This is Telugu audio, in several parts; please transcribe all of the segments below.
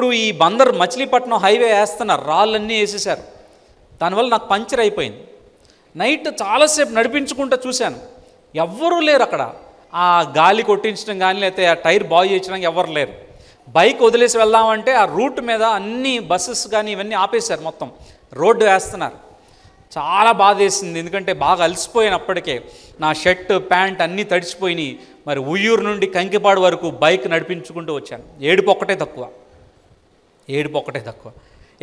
ఇప్పుడు ఈ బందర్ మచిలీపట్నం హైవే వేస్తున్నారు రాళ్ళన్నీ వేసేసారు దానివల్ల నాకు పంచర్ అయిపోయింది నైట్ చాలాసేపు నడిపించుకుంటూ చూశాను ఎవ్వరూ లేరు అక్కడ ఆ గాలి కొట్టించడం కానీ లేకపోతే ఆ టైర్ బాగు చేయించడానికి ఎవరు లేరు బైక్ వదిలేసి వెళ్దామంటే ఆ రూట్ మీద అన్ని బస్సెస్ కానీ ఇవన్నీ ఆపేశారు మొత్తం రోడ్డు వేస్తున్నారు చాలా బాధ వేసింది ఎందుకంటే బాగా అలసిపోయినప్పటికే నా షర్ట్ ప్యాంట్ అన్నీ తడిచిపోయినాయి మరి ఉయ్యూరు నుండి కంకిపాడు వరకు బైక్ నడిపించుకుంటూ వచ్చాను ఏడుపు ఒక్కటే తక్కువ ఏడుపు ఒక్కటే తక్కువ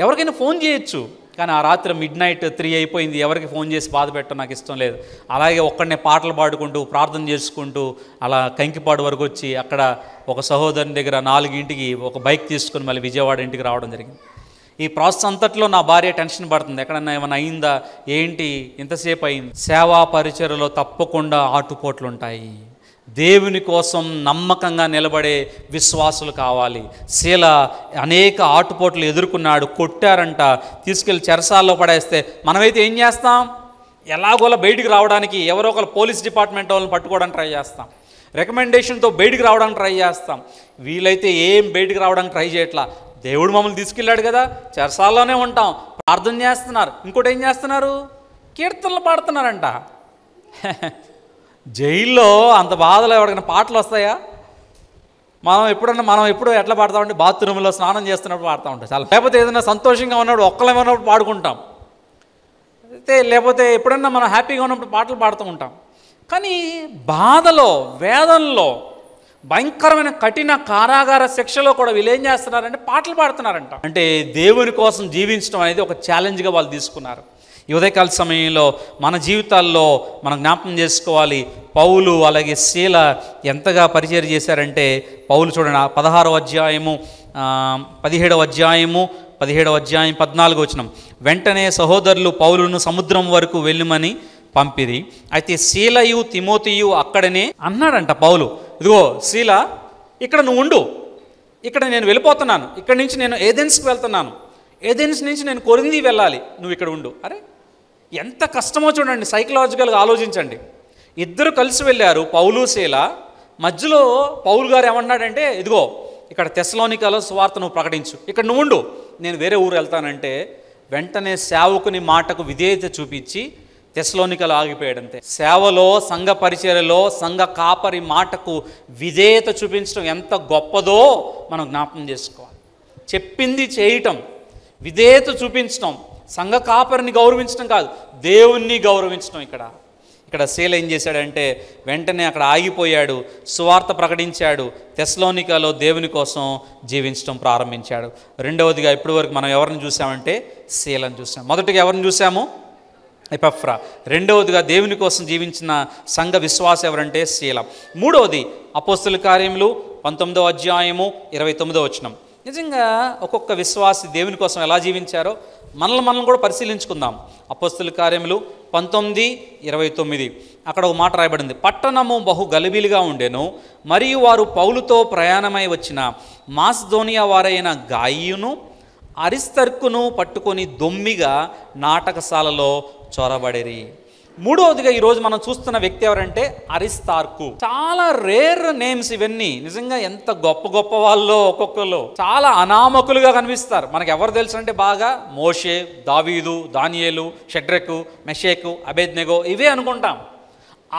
ఎవరికైనా ఫోన్ చేయొచ్చు కానీ ఆ రాత్రి మిడ్ నైట్ త్రీ అయిపోయింది ఎవరికి ఫోన్ చేసి బాధ పెట్టడం నాకు ఇష్టం లేదు అలాగే ఒక్కడనే పాటలు పాడుకుంటూ ప్రార్థన చేసుకుంటూ అలా కంకిపాడు వరకు వచ్చి అక్కడ ఒక సహోదరుని దగ్గర నాలుగింటికి ఒక బైక్ తీసుకుని మళ్ళీ విజయవాడ ఇంటికి రావడం జరిగింది ఈ ప్రాసెస్ అంతట్లో నా భార్య టెన్షన్ పడుతుంది ఎక్కడన్నా ఏమైనా అయిందా ఏంటి ఇంతసేపు అయింది సేవా పరిచయలో తప్పకుండా ఆటుపోట్లు ఉంటాయి దేవుని కోసం నమ్మకంగా నిలబడే విశ్వాసులు కావాలి శీల అనేక ఆటుపోట్లు ఎదుర్కొన్నాడు కొట్టారంట తీసుకెళ్లి చెరసాల్లో పడేస్తే మనమైతే ఏం చేస్తాం ఎలాగోలా బయటికి రావడానికి ఎవరో ఒకరు పోలీస్ డిపార్ట్మెంట్ వాళ్ళని పట్టుకోవడానికి ట్రై చేస్తాం రికమెండేషన్తో బయటికి రావడానికి ట్రై చేస్తాం వీలైతే ఏం బయటికి రావడానికి ట్రై చేయట్లా దేవుడు మమ్మల్ని తీసుకెళ్ళాడు కదా చెరసాల్లోనే ఉంటాం ప్రార్థన చేస్తున్నారు ఇంకోటి ఏం చేస్తున్నారు కీర్తనలు పాడుతున్నారంట జైల్లో అంత బాధలో ఎవరికైనా పాటలు వస్తాయా మనం ఎప్పుడన్నా మనం ఎప్పుడు ఎట్లా పాడతామండి బాత్రూంలో స్నానం చేస్తున్నప్పుడు పాడుతూ ఉంటాం చాలా లేకపోతే ఏదైనా సంతోషంగా ఉన్నప్పుడు ఒక్కలేమైనా ఉన్నప్పుడు పాడుకుంటాం అయితే లేకపోతే ఎప్పుడన్నా మనం హ్యాపీగా ఉన్నప్పుడు పాటలు పాడుతూ ఉంటాం కానీ బాధలో వేదనలో భయంకరమైన కఠిన కారాగార శిక్షలో కూడా వీళ్ళు ఏం చేస్తున్నారంటే పాటలు పాడుతున్నారంట అంటే దేవుని కోసం జీవించడం అనేది ఒక ఛాలెంజ్గా వాళ్ళు తీసుకున్నారు ఈ ఉదయకాల సమయంలో మన జీవితాల్లో మనం జ్ఞాపకం చేసుకోవాలి పౌలు అలాగే శీల ఎంతగా పరిచయం చేశారంటే పౌలు చూడండి పదహారో అధ్యాయము పదిహేడవ అధ్యాయము పదిహేడవ అధ్యాయం పద్నాలుగు వచ్చిన వెంటనే సహోదరులు పౌలును సముద్రం వరకు వెళ్ళమని పంపిది అయితే శీలయు తిమోతియు అక్కడనే అన్నాడంట పౌలు ఇదిగో శీల ఇక్కడ నువ్వు ఉండు ఇక్కడ నేను వెళ్ళిపోతున్నాను ఇక్కడ నుంచి నేను ఏథెన్స్కి వెళ్తున్నాను ఏథెన్స్ నుంచి నేను కొరింది వెళ్ళాలి నువ్వు ఇక్కడ ఉండు అరే ఎంత కష్టమో చూడండి సైకలాజికల్గా ఆలోచించండి ఇద్దరు కలిసి వెళ్ళారు పౌలు శీల మధ్యలో పౌలు గారు ఏమన్నాడంటే ఇదిగో ఇక్కడ తెసలోనికలో సువార్త నువ్వు ప్రకటించు ఇక్కడ నువ్వు ఉండు నేను వేరే ఊరు వెళ్తానంటే వెంటనే సేవకుని మాటకు విధేయత చూపించి తెసలోనికలు ఆగిపోయాడంతే సేవలో సంఘ పరిచయలో సంఘ కాపరి మాటకు విధేయత చూపించడం ఎంత గొప్పదో మనం జ్ఞాపకం చేసుకోవాలి చెప్పింది చేయటం విధేయత చూపించడం సంఘ కాపరిని గౌరవించడం కాదు దేవుణ్ణి గౌరవించడం ఇక్కడ ఇక్కడ సేల్ ఏం చేశాడంటే వెంటనే అక్కడ ఆగిపోయాడు సువార్త ప్రకటించాడు తెస్లోనికాలో దేవుని కోసం జీవించడం ప్రారంభించాడు రెండవదిగా ఇప్పటి వరకు మనం ఎవరిని చూసామంటే సేలను చూసాం మొదటిగా ఎవరిని చూసాము ఎపఫ్రా రెండవదిగా దేవుని కోసం జీవించిన సంఘ విశ్వాస ఎవరంటే శీలం మూడవది అపోస్తుల కార్యములు పంతొమ్మిదవ అధ్యాయము ఇరవై తొమ్మిదవ వచ్చినం నిజంగా ఒక్కొక్క విశ్వాసి దేవుని కోసం ఎలా జీవించారో మనల్ని మనం కూడా పరిశీలించుకుందాం అపస్తుల కార్యములు పంతొమ్మిది ఇరవై తొమ్మిది అక్కడ ఒక మాట రాయబడింది పట్టణము బహు గలిబిలిగా ఉండెను మరియు వారు పౌలుతో ప్రయాణమై వచ్చిన మాస్దోనియా వారైన గాయును అరిస్తర్కును పట్టుకొని దొమ్మిగా నాటకశాలలో చొరబడిరి మూడవదిగా ఈరోజు మనం చూస్తున్న వ్యక్తి ఎవరంటే అరిస్తార్కు చాలా రేర్ నేమ్స్ ఇవన్నీ నిజంగా ఎంత గొప్ప గొప్ప వాళ్ళు ఒక్కొక్కరు చాలా అనామకులుగా కనిపిస్తారు మనకు ఎవరు తెలుసు అంటే బాగా మోషే దావీదు దానియేలు షడ్రకు మెషేకు అభేజ్నెగో ఇవే అనుకుంటాం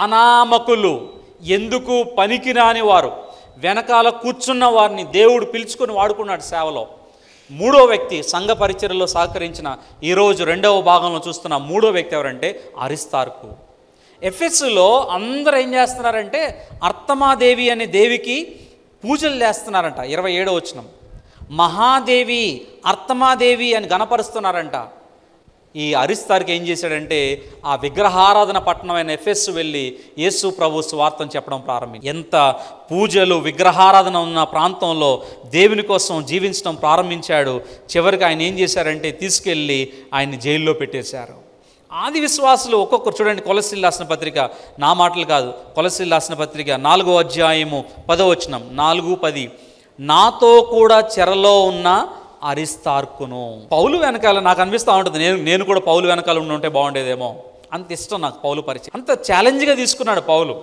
అనామకులు ఎందుకు పనికిరాని వారు వెనకాల కూర్చున్న వారిని దేవుడు పిలుచుకొని వాడుకున్నాడు సేవలో మూడో వ్యక్తి సంఘ పరిచర్లో సహకరించిన ఈరోజు రెండవ భాగంలో చూస్తున్న మూడో వ్యక్తి ఎవరంటే అరిస్తార్కు ఎఫ్ఎస్లో అందరూ ఏం చేస్తున్నారంటే అర్తమాదేవి అనే దేవికి పూజలు చేస్తున్నారంట ఇరవై ఏడో వచ్చినాం మహాదేవి అర్తమాదేవి అని గణపరుస్తున్నారంట ఈ అరిస్తార్కి ఏం చేశాడంటే ఆ విగ్రహారాధన పట్టణమైన ఎఫ్ఎస్ వెళ్ళి యేసు ప్రభు స్వార్థం చెప్పడం ప్రారంభించి ఎంత పూజలు విగ్రహారాధన ఉన్న ప్రాంతంలో దేవుని కోసం జీవించడం ప్రారంభించాడు చివరికి ఆయన ఏం చేశారంటే తీసుకెళ్ళి ఆయన జైల్లో పెట్టేశారు ఆది విశ్వాసులు ఒక్కొక్కరు చూడండి కొలసిల్ రాసిన పత్రిక నా మాటలు కాదు కొలసిల్ రాసిన పత్రిక నాలుగో అధ్యాయము పదవచనం నాలుగు పది నాతో కూడా చెరలో ఉన్న అరిస్తార్కును పౌలు వెనకాల నాకు అనిపిస్తూ ఉంటుంది నేను నేను కూడా పౌలు వెనకాల ఉండుంటే బాగుండేదేమో అంత ఇష్టం నాకు పౌలు పరిచయం అంత ఛాలెంజ్గా తీసుకున్నాడు పౌలు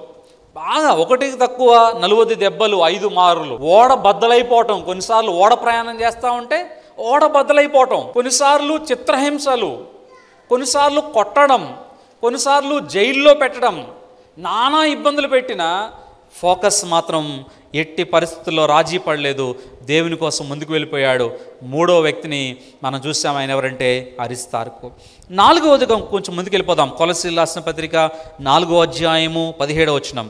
బాగా ఒకటికి తక్కువ నలువది దెబ్బలు ఐదు మారులు ఓడ బద్దలైపోవటం కొన్నిసార్లు ఓడ ప్రయాణం చేస్తూ ఉంటే ఓడ బద్దలైపోవటం కొన్నిసార్లు చిత్రహింసలు కొన్నిసార్లు కొట్టడం కొన్నిసార్లు జైల్లో పెట్టడం నానా ఇబ్బందులు పెట్టినా ఫోకస్ మాత్రం ఎట్టి పరిస్థితుల్లో రాజీ పడలేదు దేవుని కోసం ముందుకు వెళ్ళిపోయాడు మూడో వ్యక్తిని మనం చూసాం ఆయన ఎవరంటే అరిస్తార్కు నాలుగవది కొంచెం ముందుకు వెళ్ళిపోదాం కొలసి రాసిన పత్రిక నాలుగో అధ్యాయము పదిహేడో వచ్చినాం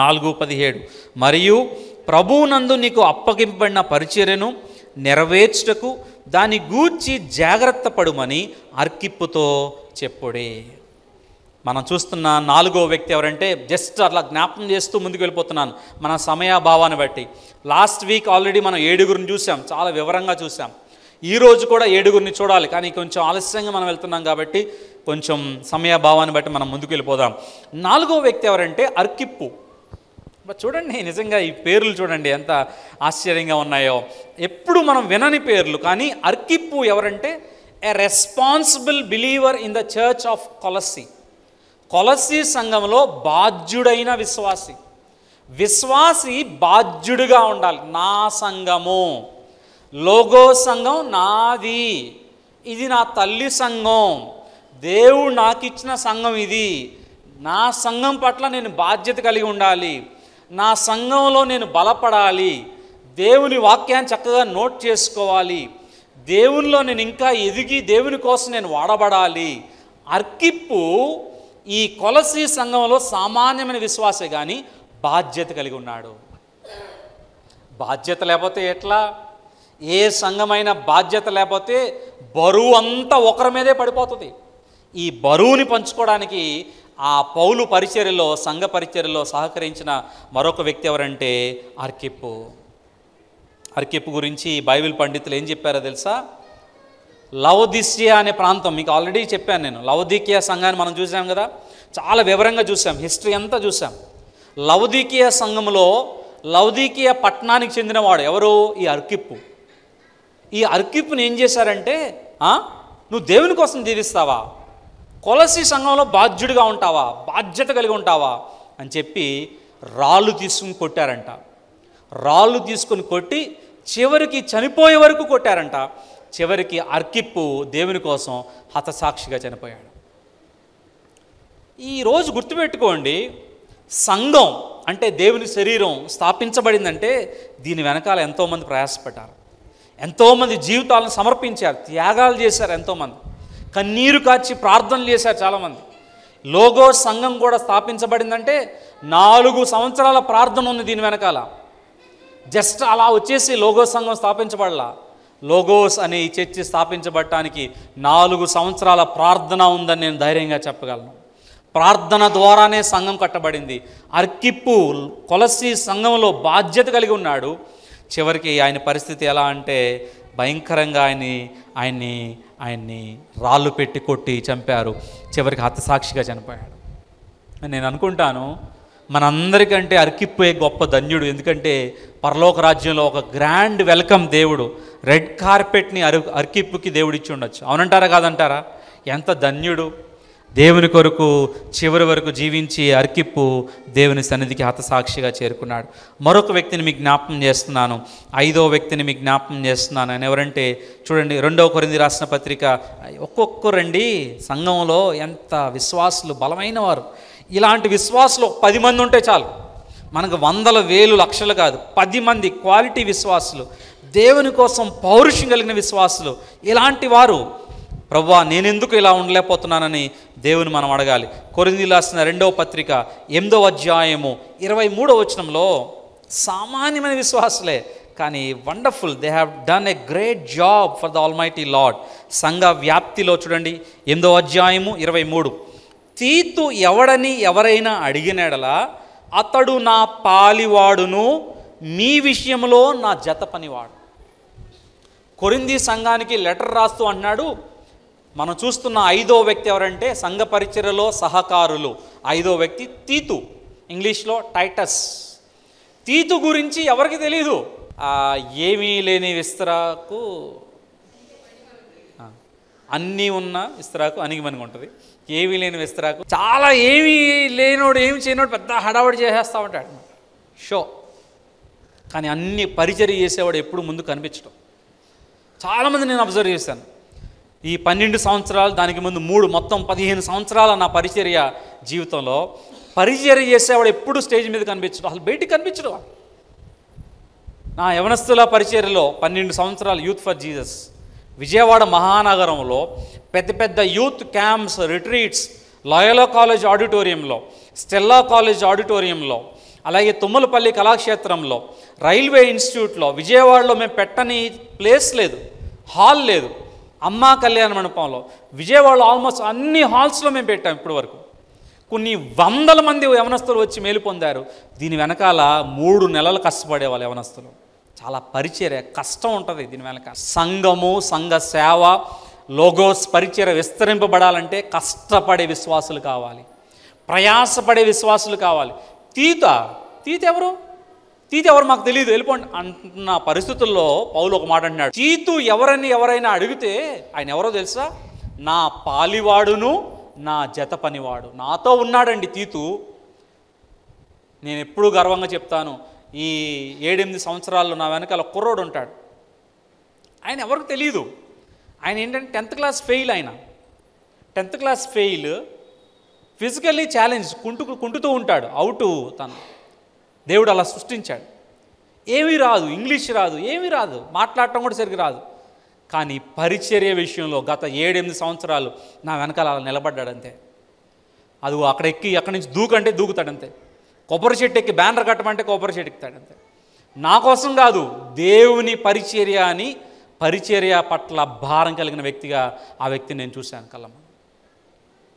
నాలుగు పదిహేడు మరియు ప్రభువునందు నీకు అప్పగింపబడిన పరిచర్యను నెరవేర్చుటకు దాని గూర్చి జాగ్రత్త పడుమని అర్కిప్పుతో చెప్పుడే మనం చూస్తున్న నాలుగో వ్యక్తి ఎవరంటే జస్ట్ అట్లా జ్ఞాపకం చేస్తూ ముందుకు వెళ్ళిపోతున్నాను మన సమయాభావాన్ని బట్టి లాస్ట్ వీక్ ఆల్రెడీ మనం ఏడుగురిని చూసాం చాలా వివరంగా చూసాం ఈరోజు కూడా ఏడుగురిని చూడాలి కానీ కొంచెం ఆలస్యంగా మనం వెళ్తున్నాం కాబట్టి కొంచెం సమయాభావాన్ని బట్టి మనం ముందుకు వెళ్ళిపోదాం నాలుగో వ్యక్తి ఎవరంటే అర్కిప్పు చూడండి నిజంగా ఈ పేర్లు చూడండి ఎంత ఆశ్చర్యంగా ఉన్నాయో ఎప్పుడు మనం వినని పేర్లు కానీ అర్కిప్పు ఎవరంటే a responsible believer in the church of కొలసీ కొలసి సంఘంలో బాధ్యుడైన విశ్వాసి విశ్వాసి బాధ్యుడిగా ఉండాలి నా సంఘము లోగో సంఘం నాది ఇది నా తల్లి సంఘం దేవుడు నాకు ఇచ్చిన సంఘం ఇది నా సంఘం పట్ల నేను బాధ్యత కలిగి ఉండాలి నా సంఘంలో నేను బలపడాలి దేవుని వాక్యాన్ని చక్కగా నోట్ చేసుకోవాలి దేవునిలో నేను ఇంకా ఎదిగి దేవుని కోసం నేను వాడబడాలి అర్కిప్పు ఈ కొలసి సంఘంలో సామాన్యమైన విశ్వాసే కానీ బాధ్యత కలిగి ఉన్నాడు బాధ్యత లేకపోతే ఎట్లా ఏ సంఘమైన బాధ్యత లేకపోతే బరువు అంతా ఒకరి మీదే పడిపోతుంది ఈ బరువుని పంచుకోవడానికి ఆ పౌలు పరిచర్యలో సంఘ పరిచర్యలో సహకరించిన మరొక వ్యక్తి ఎవరంటే అర్కిప్పు అర్కిప్పు గురించి బైబిల్ పండితులు ఏం చెప్పారో తెలుసా లవదిసియా అనే ప్రాంతం మీకు ఆల్రెడీ చెప్పాను నేను లవదీకియా సంఘాన్ని మనం చూసాం కదా చాలా వివరంగా చూసాం హిస్టరీ అంతా చూసాం లవదీకియా సంఘంలో లవదీకియా పట్టణానికి చెందినవాడు ఎవరు ఈ అర్కిప్పు ఈ అర్కిప్పుని ఏం చేశారంటే నువ్వు దేవుని కోసం జీవిస్తావా కొలసి సంఘంలో బాధ్యుడిగా ఉంటావా బాధ్యత కలిగి ఉంటావా అని చెప్పి రాళ్ళు తీసుకుని కొట్టారంట రాళ్ళు తీసుకుని కొట్టి చివరికి చనిపోయే వరకు కొట్టారంట చివరికి అర్కిప్పు దేవుని కోసం హతసాక్షిగా చనిపోయాడు ఈరోజు గుర్తుపెట్టుకోండి సంఘం అంటే దేవుని శరీరం స్థాపించబడిందంటే దీని వెనకాల ఎంతోమంది ప్రయాసపడ్డారు ఎంతోమంది జీవితాలను సమర్పించారు త్యాగాలు చేశారు ఎంతోమంది కన్నీరు కాచి ప్రార్థనలు చేశారు చాలామంది లోగో సంఘం కూడా స్థాపించబడిందంటే నాలుగు సంవత్సరాల ప్రార్థన ఉంది దీని వెనకాల జస్ట్ అలా వచ్చేసి లోగో సంఘం స్థాపించబడలా లోగోస్ అనే ఈ చర్చి స్థాపించబడటానికి నాలుగు సంవత్సరాల ప్రార్థన ఉందని నేను ధైర్యంగా చెప్పగలను ప్రార్థన ద్వారానే సంఘం కట్టబడింది అర్కిప్పు కొలసి సంఘంలో బాధ్యత కలిగి ఉన్నాడు చివరికి ఆయన పరిస్థితి ఎలా అంటే భయంకరంగా ఆయన్ని ఆయన్ని ఆయన్ని రాళ్ళు పెట్టి కొట్టి చంపారు చివరికి హతసాక్షిగా చనిపోయాడు నేను అనుకుంటాను మనందరికంటే అర్కిప్పు గొప్ప ధన్యుడు ఎందుకంటే పరలోక రాజ్యంలో ఒక గ్రాండ్ వెల్కమ్ దేవుడు రెడ్ కార్పెట్ని అరు అర్కిప్పుకి దేవుడిచ్చి ఉండొచ్చు అవునంటారా కాదంటారా ఎంత ధన్యుడు దేవుని కొరకు చివరి వరకు జీవించి అర్కిప్పు దేవుని సన్నిధికి హతసాక్షిగా చేరుకున్నాడు మరొక వ్యక్తిని మీకు జ్ఞాపకం చేస్తున్నాను ఐదో వ్యక్తిని మీకు జ్ఞాపకం చేస్తున్నాను అని ఎవరంటే చూడండి రెండవ కొరింది రాసిన పత్రిక ఒక్కొక్కరండి సంఘంలో ఎంత విశ్వాసులు బలమైన వారు ఇలాంటి విశ్వాసులు పది మంది ఉంటే చాలు మనకు వందల వేలు లక్షలు కాదు పది మంది క్వాలిటీ విశ్వాసులు దేవుని కోసం పౌరుషం కలిగిన విశ్వాసులు ఇలాంటి వారు ప్రవ్వా నేనెందుకు ఇలా ఉండలేకపోతున్నానని దేవుని మనం అడగాలి కొరింది రాసిన రెండవ పత్రిక ఎనిమిదవ అధ్యాయము ఇరవై మూడవ వచనంలో సామాన్యమైన విశ్వాసులే కానీ wonderful they have done a great job for the almighty Lord సంఘ వ్యాప్తిలో చూడండి ఎనిమిదవ అధ్యాయము ఇరవై మూడు తీతు ఎవడని ఎవరైనా అడిగినడలా అతడు నా పాలివాడును మీ విషయంలో నా జత పనివాడు కొరింది సంఘానికి లెటర్ రాస్తూ అన్నాడు మనం చూస్తున్న ఐదో వ్యక్తి ఎవరంటే సంఘ పరిచయలో సహకారులు ఐదో వ్యక్తి తీతు ఇంగ్లీష్లో టైటస్ తీతు గురించి ఎవరికి తెలియదు ఏమీ లేని విస్తరాకు అన్నీ ఉన్న విస్తరాకు అనిగిమనిగా ఉంటుంది ఏమీ లేని విస్తరాకు చాలా ఏమీ లేనోడు ఏమి చేయనోడు పెద్ద హడావడి చేసేస్తా ఉంటాడు షో కానీ అన్ని పరిచర్ చేసేవాడు ఎప్పుడు ముందు కనిపించడం చాలామంది నేను అబ్జర్వ్ చేశాను ఈ పన్నెండు సంవత్సరాలు దానికి ముందు మూడు మొత్తం పదిహేను సంవత్సరాల నా పరిచర్య జీవితంలో పరిచర్య చేసేవాడు ఎప్పుడు స్టేజ్ మీద కనిపించడం అసలు బయటికి కనిపించడం నా యవనస్తుల పరిచర్యలో పన్నెండు సంవత్సరాలు యూత్ ఫర్ జీసస్ విజయవాడ మహానగరంలో పెద్ద పెద్ద youth camps retreats Loyola college ఆడిటోరియంలో స్టెల్లా కాలేజ్ ఆడిటోరియంలో అలాగే తుమ్మలపల్లి కళాక్షేత్రంలో రైల్వే ఇన్స్టిట్యూట్లో విజయవాడలో మేము పెట్టని ప్లేస్ లేదు హాల్ లేదు అమ్మా కళ్యాణ మండపంలో విజయవాడలో ఆల్మోస్ట్ అన్ని హాల్స్లో మేము పెట్టాం ఇప్పటివరకు కొన్ని వందల మంది యవనస్తులు వచ్చి మేలు పొందారు దీని వెనకాల మూడు నెలలు కష్టపడే వాళ్ళు యవనస్తులు చాలా పరిచయ కష్టం ఉంటుంది దీని వెనక సంఘము సంఘ సేవ లోగోస్ పరిచయ విస్తరింపబడాలంటే కష్టపడే విశ్వాసులు కావాలి ప్రయాసపడే విశ్వాసులు కావాలి తీత తీత ఎవరు తీత ఎవరు మాకు తెలియదు వెళ్ళిపోండి అంటున్న పరిస్థితుల్లో పౌలు ఒక మాట అంటున్నాడు తీతు ఎవరని ఎవరైనా అడిగితే ఆయన ఎవరో తెలుసా నా పాలివాడును నా జత పనివాడు నాతో ఉన్నాడండి తీతు నేను ఎప్పుడూ గర్వంగా చెప్తాను ఈ ఏడెనిమిది సంవత్సరాల్లో నా వెనకాల కుర్రోడు ఉంటాడు ఆయన ఎవరికి తెలియదు ఆయన ఏంటంటే టెన్త్ క్లాస్ ఫెయిల్ ఆయన tenth class fail physically challenge కుంటు కుంటుతూ ఉంటాడు అవుటు తను దేవుడు అలా సృష్టించాడు ఏమీ రాదు ఇంగ్లీష్ రాదు ఏమీ రాదు మాట్లాడటం కూడా సరిగ్గా రాదు కానీ పరిచర్య విషయంలో గత ఏడెనిమిది సంవత్సరాలు నా వెనకాల అలా నిలబడ్డాడంతే అది అక్కడ ఎక్కి అక్కడి నుంచి దూకంటే దూకుతాడంతే కొబ్బరి చెట్టు ఎక్కి బ్యానర్ కట్టమంటే కొబ్బరి చెట్టు ఎక్కుతాడంతే నా కోసం కాదు దేవుని పరిచర్య అని పరిచర్య పట్ల భారం కలిగిన వ్యక్తిగా ఆ వ్యక్తిని నేను చూశాను కళ్ళమ్మ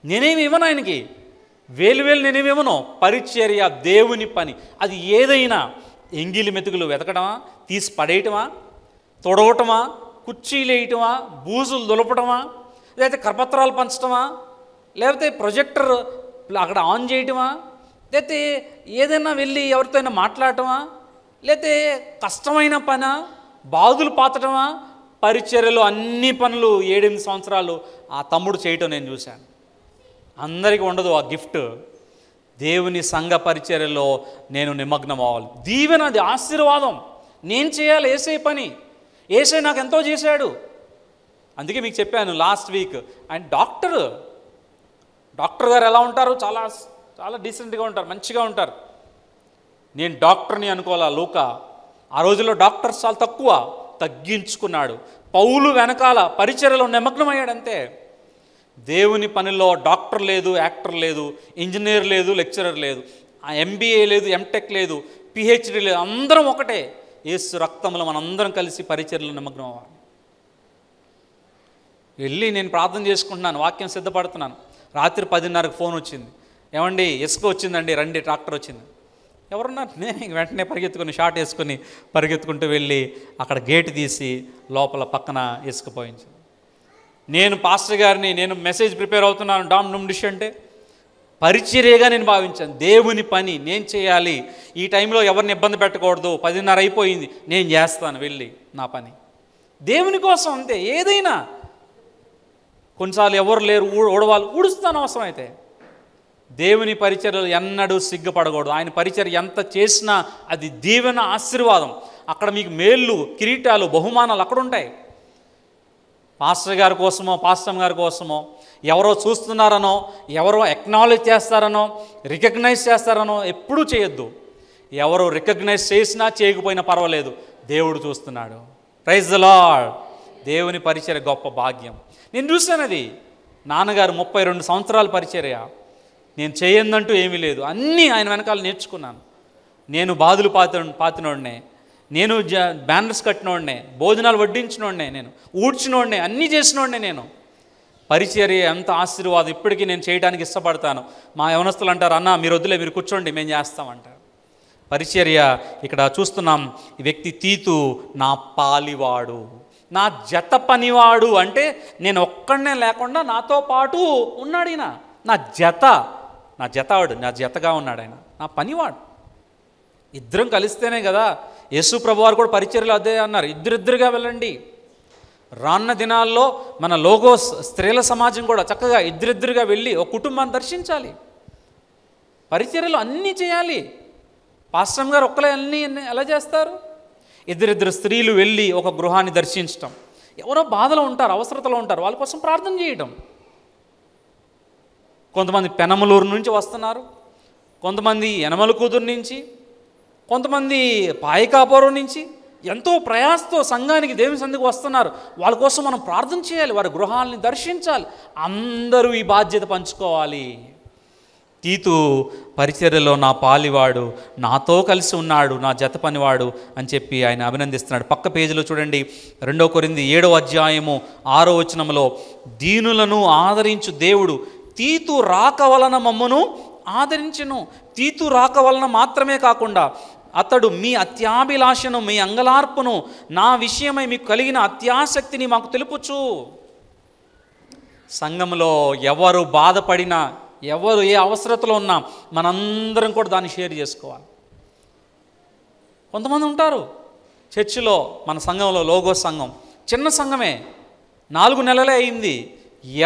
నేనేమి ఇవ్వను ఆయనకి వేలు వేలు నేనేమి ఇవ్వను పరిచర్య దేవుని పని అది ఏదైనా ఎంగిలి మెతుకులు వెతకడమా తీసి పడేయటమా తొడవటమా కుర్చీలు వేయటమా బూజులు దులపటమా లేకపోతే కరపత్రాలు పంచటమా లేకపోతే ప్రొజెక్టర్ అక్కడ ఆన్ చేయటమా లేకపోతే ఏదైనా వెళ్ళి ఎవరితోనైనా మాట్లాడటమా లేకపోతే కష్టమైన పన బాధులు పాతటమా పరిచర్యలు అన్ని పనులు ఏడెనిమిది సంవత్సరాలు ఆ తమ్ముడు చేయటం నేను చూశాను అందరికీ ఉండదు ఆ గిఫ్ట్ దేవుని సంఘ పరిచర్యలో నేను నిమగ్నం అవ్వాలి దీవెన అది ఆశీర్వాదం నేను చేయాలి ఏసే పని ఏసే నాకు ఎంతో చేశాడు అందుకే మీకు చెప్పాను last week and doctor doctor గారు ఎలా ఉంటారు చాలా చాలా డీసెంట్గా ఉంటారు మంచిగా ఉంటారు నేను డాక్టర్ని అనుకోవాలా లూక ఆ రోజుల్లో డాక్టర్స్ చాలా తక్కువ తగ్గించుకున్నాడు పౌలు వెనకాల పరిచర్యలో అయ్యాడంతే దేవుని పనిలో డాక్టర్ లేదు యాక్టర్ లేదు ఇంజనీర్ లేదు లెక్చరర్ లేదు ఎంబీఏ లేదు ఎంటెక్ లేదు పిహెచ్డి లేదు అందరం ఒకటే ఏసు రక్తంలో మనందరం కలిసి పరిచర్లు నిమగ్నం అవ్వాలి వెళ్ళి నేను ప్రార్థన చేసుకుంటున్నాను వాక్యం సిద్ధపడుతున్నాను రాత్రి పదిన్నరకు ఫోన్ వచ్చింది ఏమండి ఇసుక వచ్చిందండి రండి ట్రాక్టర్ వచ్చింది ఎవరున్నారు నేను వెంటనే పరిగెత్తుకుని షార్ట్ వేసుకుని పరిగెత్తుకుంటూ వెళ్ళి అక్కడ గేటు తీసి లోపల పక్కన ఇసుక పోయించింది నేను పాస్టర్ గారిని నేను మెసేజ్ ప్రిపేర్ అవుతున్నాను డామ్ నుమ్ డిష్ అంటే పరిచర్యగా నేను భావించాను దేవుని పని నేను చేయాలి ఈ టైంలో ఎవరిని ఇబ్బంది పెట్టకూడదు పదిన్నర అయిపోయింది నేను చేస్తాను వెళ్ళి నా పని దేవుని కోసం అంతే ఏదైనా కొన్నిసార్లు ఎవరు లేరు ఊడవాలి ఊడుస్తాను అవసరం అయితే దేవుని పరిచర్యలు ఎన్నడూ సిగ్గుపడకూడదు ఆయన పరిచర్య ఎంత చేసినా అది దీవెన ఆశీర్వాదం అక్కడ మీకు మేళ్ళు కిరీటాలు బహుమానాలు అక్కడ ఉంటాయి పాస్టర్ గారి కోసమో పాస్టమ్ గారి కోసమో ఎవరో చూస్తున్నారనో ఎవరో ఎక్నాలజ్ చేస్తారనో రికగ్నైజ్ చేస్తారనో ఎప్పుడూ చేయొద్దు ఎవరు రికగ్నైజ్ చేసినా చేయకపోయినా పర్వాలేదు దేవుడు చూస్తున్నాడు ప్రైజ్ ద లాడ్ దేవుని పరిచయ గొప్ప భాగ్యం నేను చూశాను అది నాన్నగారు ముప్పై రెండు సంవత్సరాల పరిచర్య నేను చేయందంటూ ఏమీ లేదు అన్నీ ఆయన వెనకాల నేర్చుకున్నాను నేను బాధలు పాత పాతినోడినే నేను జ బ్యానర్స్ కట్టినోడనే భోజనాలు వడ్డించినోడనే నేను ఊడ్చినోడనే అన్నీ చేసినోడనే నేను పరిచర్య ఎంత ఆశీర్వాదం ఇప్పటికీ నేను చేయడానికి ఇష్టపడతాను మా యవనస్తులు అంటారు అన్న మీరు వద్దులే మీరు కూర్చోండి మేము చేస్తామంటారు పరిచర్య ఇక్కడ చూస్తున్నాం ఈ వ్యక్తి తీతు నా పాలివాడు నా జత పనివాడు అంటే నేను ఒక్కడనే లేకుండా నాతో పాటు ఉన్నాడు ఈయన నా జత నా జతవాడు నా జతగా ఉన్నాడు ఆయన నా పనివాడు ఇద్దరం కలిస్తేనే కదా యేసు ప్రభు వారు కూడా పరిచర్లు అదే అన్నారు ఇద్దరిద్దరుగా వెళ్ళండి రాన్న దినాల్లో మన లోగో స్త్రీల సమాజం కూడా చక్కగా ఇద్దరిద్దరుగా వెళ్ళి ఒక కుటుంబాన్ని దర్శించాలి పరిచర్యలు అన్నీ చేయాలి పాశ్రం గారు ఒక్కలే అన్నీ ఎలా చేస్తారు ఇద్దరిద్దరు స్త్రీలు వెళ్ళి ఒక గృహాన్ని దర్శించటం ఎవరో బాధలో ఉంటారు అవసరతలో ఉంటారు వాళ్ళ కోసం ప్రార్థన చేయటం కొంతమంది పెనమలూరు నుంచి వస్తున్నారు కొంతమంది యనమల కూతురు నుంచి కొంతమంది పాయకాపురం నుంచి ఎంతో ప్రయాసతో సంఘానికి దేవుని సందికి వస్తున్నారు వాళ్ళ కోసం మనం ప్రార్థన చేయాలి వారి గృహాలని దర్శించాలి అందరూ ఈ బాధ్యత పంచుకోవాలి తీతు పరిచర్యలో నా పాలివాడు నాతో కలిసి ఉన్నాడు నా జత పనివాడు అని చెప్పి ఆయన అభినందిస్తున్నాడు పక్క పేజీలో చూడండి రెండో కొరింది ఏడో అధ్యాయము ఆరో వచనంలో దీనులను ఆదరించు దేవుడు తీతు రాక వలన మమ్మను ఆదరించను తీతు రాక వలన మాత్రమే కాకుండా అతడు మీ అత్యాభిలాషను మీ అంగలార్పును నా విషయమై మీకు కలిగిన అత్యాసక్తిని మాకు తెలుపుచు సంఘంలో ఎవరు బాధపడినా ఎవరు ఏ అవసరతలో ఉన్నా మనందరం కూడా దాన్ని షేర్ చేసుకోవాలి కొంతమంది ఉంటారు చర్చిలో మన సంఘంలో లోగో సంఘం చిన్న సంఘమే నాలుగు నెలలే అయింది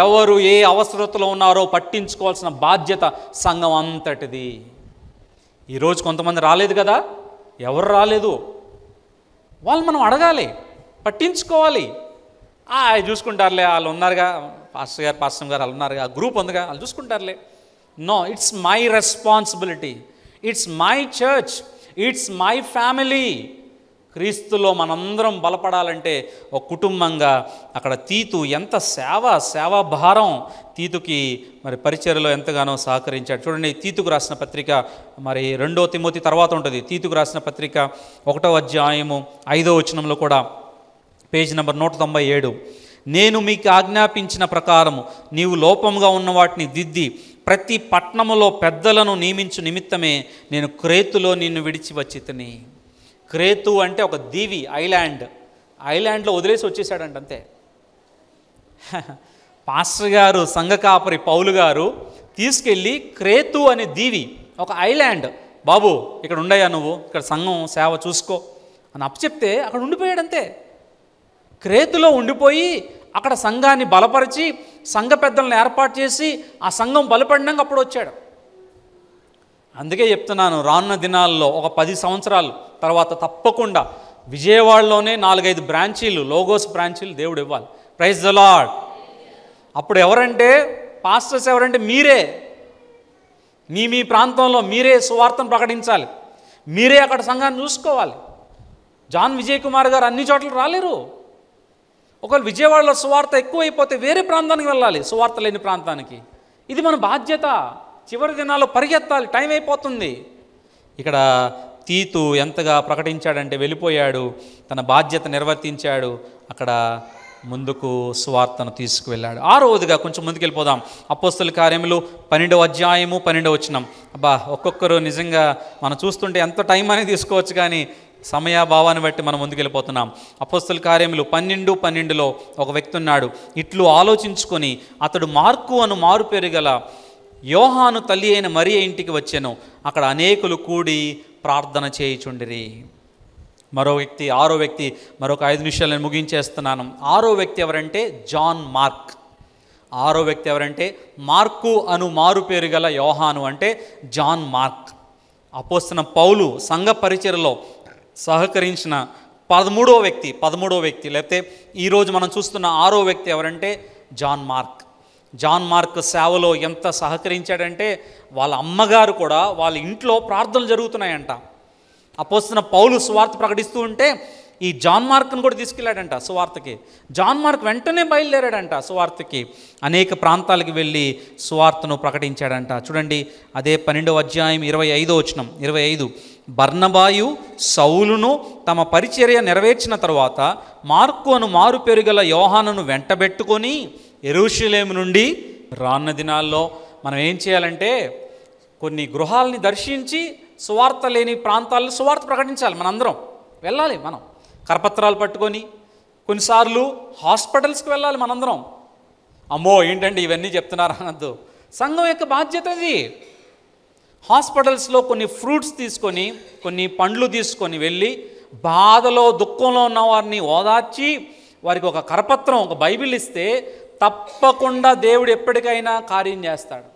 ఎవరు ఏ అవసరతలో ఉన్నారో పట్టించుకోవాల్సిన బాధ్యత సంఘం అంతటిది ఈరోజు కొంతమంది రాలేదు కదా ఎవరు రాలేదు వాళ్ళు మనం అడగాలి పట్టించుకోవాలి ఆ చూసుకుంటారులే వాళ్ళు ఉన్నారుగా పాస్టర్ గారు పాస్టర్ గారు వాళ్ళు ఉన్నారుగా గ్రూప్ ఉందిగా వాళ్ళు చూసుకుంటారులే no it's my responsibility it's my church it's my family క్రీస్తులో మనందరం బలపడాలంటే ఒక కుటుంబంగా అక్కడ తీతు ఎంత సేవ సేవా భారం తీతుకి మరి పరిచయలో ఎంతగానో సహకరించాడు చూడండి తీతుకు రాసిన పత్రిక మరి రెండో తిమోతి తర్వాత ఉంటుంది తీతుకు రాసిన పత్రిక ఒకటో అధ్యాయము ఐదో వచనంలో కూడా పేజ్ నెంబర్ నూట తొంభై ఏడు నేను మీకు ఆజ్ఞాపించిన ప్రకారము నీవు లోపంగా ఉన్న వాటిని దిద్ది ప్రతి పట్టణములో పెద్దలను నియమించు నిమిత్తమే నేను క్రేతులో నిన్ను విడిచి వచ్చి క్రేతు అంటే ఒక దీవి ఐలాండ్ ఐలాండ్లో వదిలేసి వచ్చేసాడంట అంతే పాస్టర్ గారు సంఘ కాపరి పౌలు గారు తీసుకెళ్ళి క్రేతు అనే దీవి ఒక ఐలాండ్ బాబు ఇక్కడ ఉండయా నువ్వు ఇక్కడ సంఘం సేవ చూసుకో అని అప్పచెప్తే అక్కడ ఉండిపోయాడంతే క్రేతులో ఉండిపోయి అక్కడ సంఘాన్ని బలపరిచి సంఘ పెద్దలను ఏర్పాటు చేసి ఆ సంఘం బలపడినాక అప్పుడు వచ్చాడు అందుకే చెప్తున్నాను రానున్న దినాల్లో ఒక పది సంవత్సరాలు తర్వాత తప్పకుండా విజయవాడలోనే నాలుగైదు బ్రాంచీలు లోగోస్ బ్రాంచీలు దేవుడు ఇవ్వాలి ప్రైజ్ ద లాడ్ అప్పుడు ఎవరంటే పాస్టర్స్ ఎవరంటే మీరే మీ మీ ప్రాంతంలో మీరే సువార్తను ప్రకటించాలి మీరే అక్కడ సంఘాన్ని చూసుకోవాలి జాన్ విజయ్ కుమార్ గారు అన్ని చోట్ల రాలేరు ఒకవేళ విజయవాడలో సువార్త ఎక్కువైపోతే వేరే ప్రాంతానికి వెళ్ళాలి సువార్త లేని ప్రాంతానికి ఇది మన బాధ్యత చివరి దినాల్లో పరిగెత్తాలి టైం అయిపోతుంది ఇక్కడ తీతు ఎంతగా ప్రకటించాడంటే వెళ్ళిపోయాడు తన బాధ్యత నిర్వర్తించాడు అక్కడ ముందుకు స్వార్థను తీసుకువెళ్ళాడు ఆ రోజుగా కొంచెం ముందుకెళ్ళిపోదాం అపోస్తుల కార్యములు పన్నెండవ అధ్యాయము పన్నెండవ వచ్చినం అబ్బా ఒక్కొక్కరు నిజంగా మనం చూస్తుంటే ఎంత టైం అనేది తీసుకోవచ్చు కానీ సమయాభావాన్ని బట్టి మనం ముందుకెళ్ళిపోతున్నాం అపోస్తుల కార్యములు పన్నెండు పన్నెండులో ఒక వ్యక్తి ఉన్నాడు ఇట్లు ఆలోచించుకొని అతడు మార్కు అను మారుపేరు గల యోహాను తల్లి అయిన మరియ ఇంటికి వచ్చాను అక్కడ అనేకులు కూడి ప్రార్థన చేయుచుండిరి మరో వ్యక్తి ఆరో వ్యక్తి మరొక ఐదు నిమిషాలు నేను ముగించేస్తున్నాను ఆరో వ్యక్తి ఎవరంటే జాన్ మార్క్ ఆరో వ్యక్తి ఎవరంటే మార్కు అను మారు పేరు గల యోహాను అంటే జాన్ మార్క్ అపోస్తున్న పౌలు సంఘ పరిచయలో సహకరించిన పదమూడో వ్యక్తి పదమూడో వ్యక్తి లేకపోతే ఈరోజు మనం చూస్తున్న ఆరో వ్యక్తి ఎవరంటే జాన్ మార్క్ జాన్ మార్క్ సేవలో ఎంత సహకరించాడంటే వాళ్ళ అమ్మగారు కూడా వాళ్ళ ఇంట్లో ప్రార్థనలు జరుగుతున్నాయంట అపోస్తున్న పౌలు సువార్త ప్రకటిస్తూ ఉంటే ఈ జాన్ మార్క్ను కూడా తీసుకెళ్ళాడంట సువార్తకి జాన్ మార్క్ వెంటనే బయలుదేరాడంట సువార్తకి అనేక ప్రాంతాలకు వెళ్ళి సువార్తను ప్రకటించాడంట చూడండి అదే పన్నెండవ అధ్యాయం ఇరవై ఐదో వచనం ఇరవై ఐదు బర్ణబాయు సౌలును తమ పరిచర్య నెరవేర్చిన తర్వాత మార్కు అను మారు పెరుగల యోహానను వెంటబెట్టుకొని ఎరుషులేం నుండి రాన్న దినాల్లో మనం ఏం చేయాలంటే కొన్ని గృహాలని దర్శించి సువార్త లేని ప్రాంతాల్లో సువార్త ప్రకటించాలి మనందరం వెళ్ళాలి మనం కరపత్రాలు పట్టుకొని కొన్నిసార్లు హాస్పిటల్స్కి వెళ్ళాలి మనందరం అమ్మో ఏంటండి ఇవన్నీ చెప్తున్నారు అనద్దు సంఘం యొక్క బాధ్యత ఇది హాస్పిటల్స్లో కొన్ని ఫ్రూట్స్ తీసుకొని కొన్ని పండ్లు తీసుకొని వెళ్ళి బాధలో దుఃఖంలో ఉన్న వారిని ఓదార్చి వారికి ఒక కరపత్రం ఒక బైబిల్ ఇస్తే తప్పకుండా దేవుడు ఎప్పటికైనా కార్యం చేస్తాడు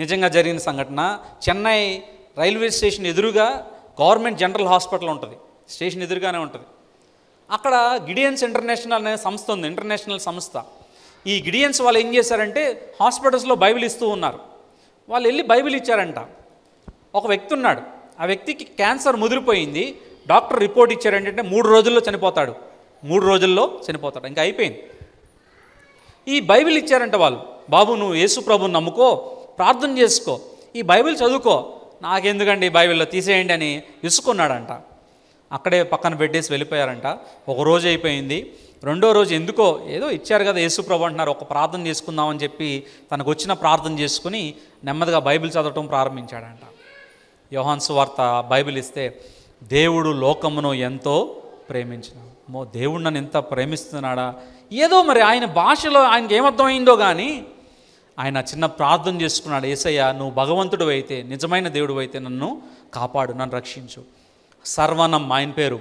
నిజంగా జరిగిన సంఘటన చెన్నై రైల్వే స్టేషన్ ఎదురుగా గవర్నమెంట్ జనరల్ హాస్పిటల్ ఉంటుంది స్టేషన్ ఎదురుగానే ఉంటుంది అక్కడ గిడియన్స్ ఇంటర్నేషనల్ అనే సంస్థ ఉంది ఇంటర్నేషనల్ సంస్థ ఈ గిడియన్స్ వాళ్ళు ఏం చేశారంటే హాస్పిటల్స్లో బైబిల్ ఇస్తూ ఉన్నారు వాళ్ళు వెళ్ళి బైబిల్ ఇచ్చారంట ఒక వ్యక్తి ఉన్నాడు ఆ వ్యక్తికి క్యాన్సర్ ముదిరిపోయింది డాక్టర్ రిపోర్ట్ ఇచ్చారంటే మూడు రోజుల్లో చనిపోతాడు మూడు రోజుల్లో చనిపోతాడు ఇంకా అయిపోయింది ఈ బైబిల్ ఇచ్చారంట వాళ్ళు బాబు నువ్వు యేసు ప్రభుని నమ్ముకో ప్రార్థన చేసుకో ఈ బైబిల్ చదువుకో నాకెందుకండి బైబిల్లో తీసేయండి అని ఇసుకున్నాడంట అక్కడే పక్కన పెట్టేసి వెళ్ళిపోయారంట ఒక రోజు అయిపోయింది రెండో రోజు ఎందుకో ఏదో ఇచ్చారు కదా యేసు ప్రభు అంటున్నారు ఒక ప్రార్థన చేసుకుందామని చెప్పి తనకు వచ్చిన ప్రార్థన చేసుకుని నెమ్మదిగా బైబిల్ చదవటం ప్రారంభించాడంట యోహాన్ వార్త బైబిల్ ఇస్తే దేవుడు లోకమును ఎంతో ప్రేమించిన మో దేవుడు నన్ను ఎంత ప్రేమిస్తున్నాడా ఏదో మరి ఆయన భాషలో ఆయనకి ఏమర్థమైందో కానీ ఆయన చిన్న ప్రార్థన చేసుకున్నాడు ఏసయ్య నువ్వు భగవంతుడు అయితే నిజమైన దేవుడు అయితే నన్ను కాపాడు నన్ను రక్షించు సర్వనం ఆయన పేరు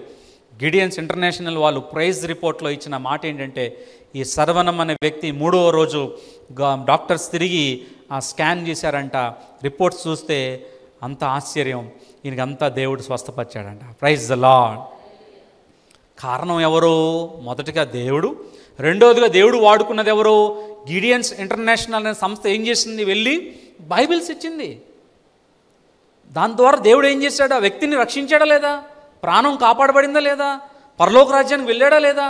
గిడియన్స్ ఇంటర్నేషనల్ వాళ్ళు ప్రైజ్ రిపోర్ట్లో ఇచ్చిన మాట ఏంటంటే ఈ సర్వనం అనే వ్యక్తి మూడవ రోజు డాక్టర్స్ తిరిగి ఆ స్కాన్ చేశారంట రిపోర్ట్స్ చూస్తే అంత ఆశ్చర్యం ఈయనకి అంతా దేవుడు స్వస్థపరిచాడంట ప్రైజ్ ద లాడ్ కారణం ఎవరు మొదటిగా దేవుడు రెండోదిగా దేవుడు వాడుకున్నది ఎవరు గిడియన్స్ ఇంటర్నేషనల్ అనే సంస్థ ఏం చేసింది వెళ్ళి బైబిల్స్ ఇచ్చింది దాని ద్వారా దేవుడు ఏం చేశాడు ఆ వ్యక్తిని రక్షించాడా లేదా ప్రాణం కాపాడబడిందా లేదా పరలోక రాజ్యానికి వెళ్ళాడా లేదా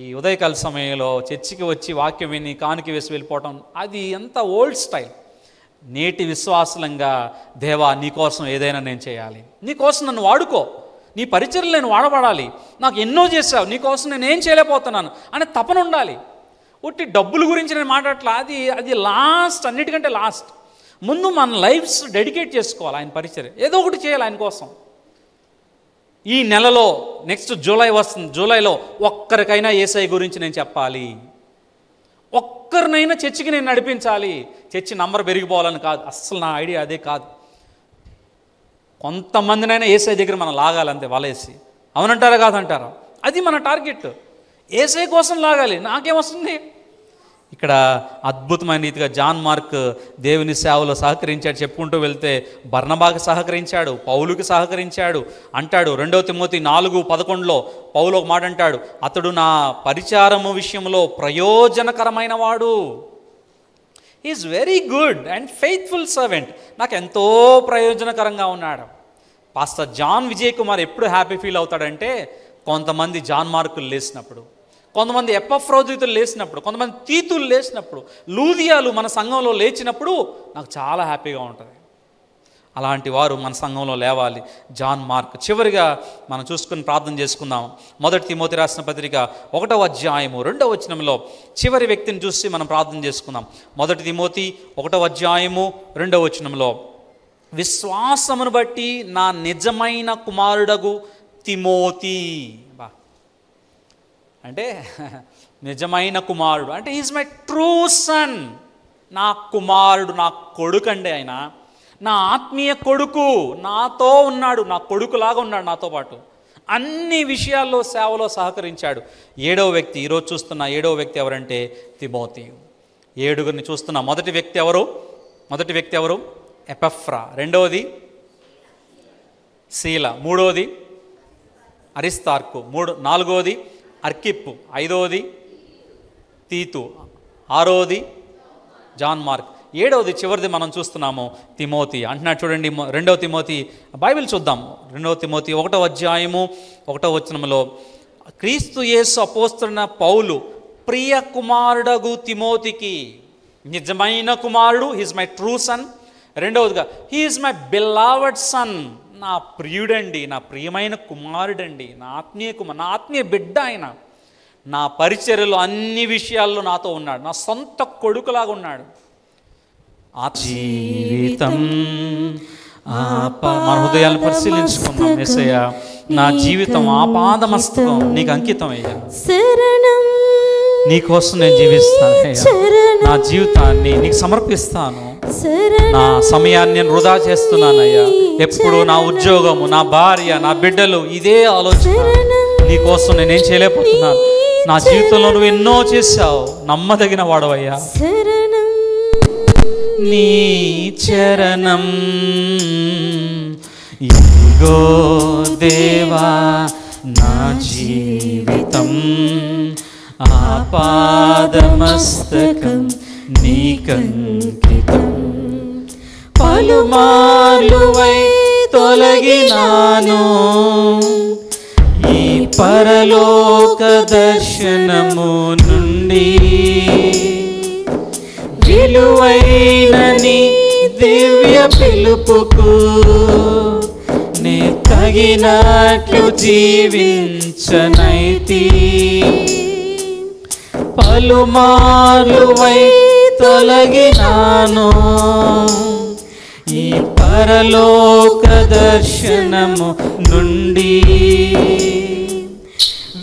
ఈ ఉదయకాల సమయంలో చర్చికి వచ్చి వాక్యం విని కానుక వేసి వెళ్ళిపోవటం అది ఎంత ఓల్డ్ స్టైల్ నేటి విశ్వాసలంగా దేవా నీకోసం ఏదైనా నేను చేయాలి నీకోసం నన్ను వాడుకో నీ పరిచయం నేను వాడబడాలి నాకు ఎన్నో చేసావు నీకోసం నేను ఏం చేయలేకపోతున్నాను అనే తపన ఉండాలి ఒట్టి డబ్బుల గురించి నేను మాట్లాడట్లా అది అది లాస్ట్ అన్నిటికంటే లాస్ట్ ముందు మన లైఫ్స్ డెడికేట్ చేసుకోవాలి ఆయన పరిచయం ఏదో ఒకటి చేయాలి ఆయన కోసం ఈ నెలలో నెక్స్ట్ జూలై వస్తుంది జూలైలో ఒక్కరికైనా ఏసఐ గురించి నేను చెప్పాలి ఒక్కరినైనా చర్చికి నేను నడిపించాలి చర్చి నంబర్ పెరిగిపోవాలని కాదు అస్సలు నా ఐడియా అదే కాదు కొంతమందినైనా ఏసఐ దగ్గర మనం లాగాలంతే వలేసి అవునంటారా కాదంటారా అది మన టార్గెట్ ఏసఐ కోసం లాగాలి నాకేమొస్తుంది ఇక్కడ అద్భుతమైన రీతిగా జాన్ మార్క్ దేవుని సేవలో సహకరించాడు చెప్పుకుంటూ వెళ్తే బర్ణబాకి సహకరించాడు పౌలుకి సహకరించాడు అంటాడు రెండవ తిమ్మతి నాలుగు పదకొండులో పౌలు ఒక మాట అంటాడు అతడు నా పరిచారము విషయంలో ప్రయోజనకరమైన వాడు is very good and faithful servant నాకు ఎంతో ప్రయోజనకరంగా ఉన్నాడు పాస్త జాన్ విజయ్ కుమార్ ఎప్పుడు హ్యాపీ ఫీల్ అవుతాడంటే కొంతమంది జాన్ మార్కులు లేసినప్పుడు కొంతమంది ఎప్పఫ్రోజితులు లేచినప్పుడు కొంతమంది తీతులు లేచినప్పుడు లూదియాలు మన సంఘంలో లేచినప్పుడు నాకు చాలా హ్యాపీగా ఉంటుంది అలాంటి వారు మన సంఘంలో లేవాలి జాన్ మార్క్ చివరిగా మనం చూసుకుని ప్రార్థన చేసుకుందాం మొదటి తిమోతి రాసిన పత్రిక ఒకటవ అధ్యాయము రెండవ వచనంలో చివరి వ్యక్తిని చూసి మనం ప్రార్థన చేసుకుందాం మొదటి తిమోతి ఒకటవ అధ్యాయము రెండవ వచనంలో విశ్వాసమును బట్టి నా నిజమైన కుమారుడగు తిమోతి బా అంటే నిజమైన కుమారుడు అంటే ఈజ్ మై ట్రూ సన్ నా కుమారుడు నా కొడుకండి ఆయన నా ఆత్మీయ కొడుకు నాతో ఉన్నాడు నా కొడుకులాగా ఉన్నాడు నాతో పాటు అన్ని విషయాల్లో సేవలో సహకరించాడు ఏడవ వ్యక్తి ఈరోజు చూస్తున్న ఏడవ వ్యక్తి ఎవరంటే తిమోతి ఏడుగురిని చూస్తున్న మొదటి వ్యక్తి ఎవరు మొదటి వ్యక్తి ఎవరు ఎపెఫ్రా రెండవది శీల మూడవది అరిస్తార్కు మూడు నాలుగవది అర్కిప్పు ఐదవది తీతు ఆరోది జాన్ మార్క్ ఏడవది చివరిది మనం చూస్తున్నాము తిమోతి అంటున్నాడు చూడండి రెండవ తిమోతి బైబిల్ చూద్దాం రెండవ తిమోతి ఒకటో అధ్యాయము ఒకటో వచనంలో క్రీస్తు యేసు అపోస్తున్న పౌలు ప్రియ కుమారుడగు తిమోతికి నిజమైన కుమారుడు హీస్ మై ట్రూ సన్ రెండవదిగా హీఈస్ మై బిల్లావడ్ సన్ నా ప్రియుడండి నా ప్రియమైన కుమారుడండి నా ఆత్మీయ కుమార్ నా ఆత్మీయ బిడ్డ ఆయన నా పరిచర్యలో అన్ని విషయాల్లో నాతో ఉన్నాడు నా సొంత కొడుకులాగా ఉన్నాడు జీవితం మన హృదయాలు పరిశీలించుకున్నాం ఎస్ఐయ నా జీవితం ఆపాదమస్తకం నీకు అంకితం అయ్యా నీ కోసం నేను జీవిస్తాను నా జీవితాన్ని నీకు సమర్పిస్తాను నా సమయాన్ని నేను వృధా చేస్తున్నానయ్యా ఎప్పుడు నా ఉద్యోగము నా భార్య నా బిడ్డలు ఇదే ఆలోచన నీ కోసం నేనేం చేయలేకపోతున్నాను నా జీవితంలో నువ్వు ఎన్నో చేశావు నమ్మదగిన వాడవయ్యా నీ చరణం ఇగో దేవా నా జీవితం ఆపాదమస్తకం నీకంకితం పలుమార్లువై తొలగినాను ఈ పరలోక దర్శనము నుండి వెలువైనని దివ్య పిలుపుకు నే తగినట్లు జీవించనైతి పలుమాలువై తొలగినాను ఈ పరలోక దర్శనము నుండి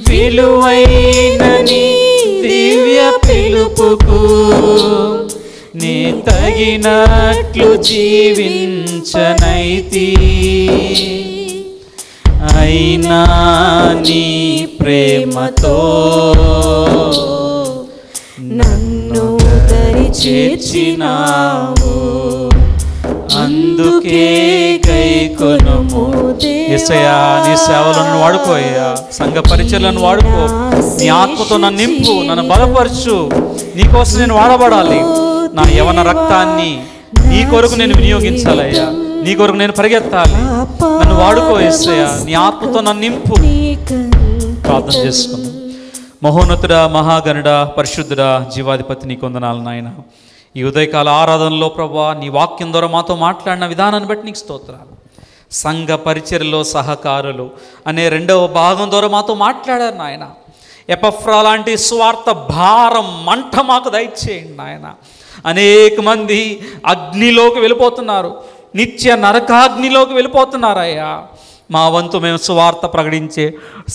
విలువైనని దివ్య పిలుపుకు నే తగినట్లు జీవించనైతి అయినా నీ ప్రేమతో నన్ను దరి చేర్చినావు అందుకే కైకొనము దే ఎస్సయ్యా నీ సేవలను వాడుకోయ్యా సంఘ పరిచయలను వాడుకో నీ ఆత్మతో నన్ను నింపు నన్ను బలపరచు నీకోసం నేను వాడబడాలి నా యవన రక్తాన్ని నీ కొరకు నేను వినియోగించాలయ్యా నీ కొరకు నేను పరిగెత్తాలి నన్ను వాడుకో ఎస్సయ్యా నీ ఆత్మతో నన్ను నింపు ప్రార్థన చేసుకుందాం మహోన్నతుడ మహాగణుడ పరిశుద్ధుడ జీవాధిపతి నీ కొందనాలు నాయన ఈ ఉదయకాల ఆరాధనలో ప్రభా నీ వాక్యం ద్వారా మాతో మాట్లాడిన విధానాన్ని బట్టి నీకు స్తోత్రాలు సంఘ పరిచర్లో సహకారులు అనే రెండవ భాగం ద్వారా మాతో మాట్లాడారు నాయన ఎపఫ్రా లాంటి స్వార్థ భారం మంట మాకు దయచేయండి నాయన అనేక మంది అగ్నిలోకి వెళ్ళిపోతున్నారు నిత్య నరకాగ్నిలోకి వెళ్ళిపోతున్నారయ్యా మా వంతు మేము స్వార్థ ప్రకటించే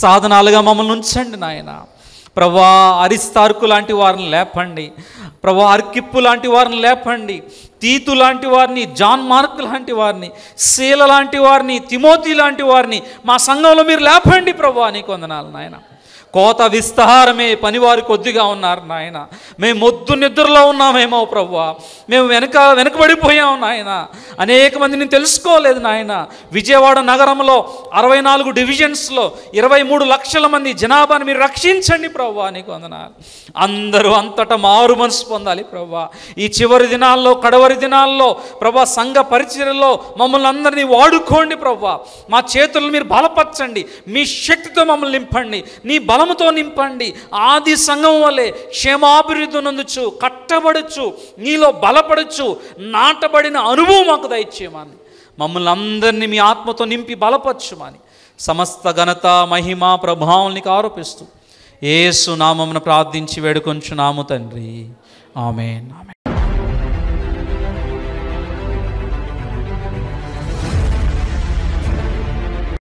సాధనాలుగా మమ్మల్ని ఉంచండి నాయన ప్రవ్వా అరిస్తార్కు లాంటి వారిని లేపండి ప్రభు అర్కిప్పు లాంటి వారిని లేపండి తీతు లాంటి వారిని జాన్ మార్క్ లాంటి వారిని శీల లాంటి వారిని తిమోతి లాంటి వారిని మా సంఘంలో మీరు లేపండి ప్రభు అని కొందనాలు నాయన కోత విస్తారమే పనివారు కొద్దిగా ఉన్నారు నాయన మేము మొద్దు నిద్రలో ఉన్నామేమో ప్రభు మేము వెనక వెనక పడిపోయావు నాయన అనేక మందిని తెలుసుకోలేదు నాయన విజయవాడ నగరంలో అరవై నాలుగు డివిజన్స్లో ఇరవై మూడు లక్షల మంది జనాభాని మీరు రక్షించండి ప్రవ్వా నీకు వందనాలు అందరూ అంతటా మారు మనసు పొందాలి ప్రవ్వా ఈ చివరి దినాల్లో కడవరి దినాల్లో ప్రభా సంఘ పరిచయలో మమ్మల్ని అందరినీ వాడుకోండి ప్రవ్వా మా చేతులను మీరు బలపరచండి మీ శక్తితో మమ్మల్ని నింపండి నీ బలముతో నింపండి ఆది సంఘం వలె క్షేమాభివృద్ధి నందుచు కట్టబడచ్చు నీలో బలపడచ్చు నాటబడిన అనుభవం మాకు దయచేయమని మమ్మల్ని అందరినీ మీ ఆత్మతో నింపి బలపరచుమని సమస్త ఘనత మహిమ ప్రభావాలని ఆరోపిస్తూ ఏసు నామమును ప్రార్థించి నాము తండ్రి ఆమె ఆమె